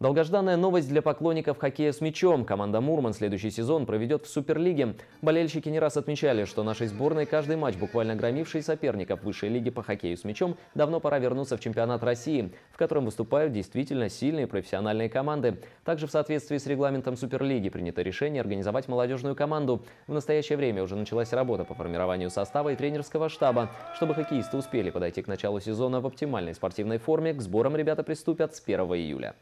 Долгожданная новость для поклонников хоккея с мячом. Команда «Мурман» следующий сезон проведет в Суперлиге. Болельщики не раз отмечали, что нашей сборной каждый матч, буквально громивший соперников высшей лиги по хоккею с мячом, давно пора вернуться в чемпионат России, в котором выступают действительно сильные профессиональные команды. Также в соответствии с регламентом Суперлиги принято решение организовать молодежную команду. В настоящее время уже началась работа по формированию состава и тренерского штаба. Чтобы хоккеисты успели подойти к началу сезона в оптимальной спортивной форме, к сборам ребята приступят с 1 июля.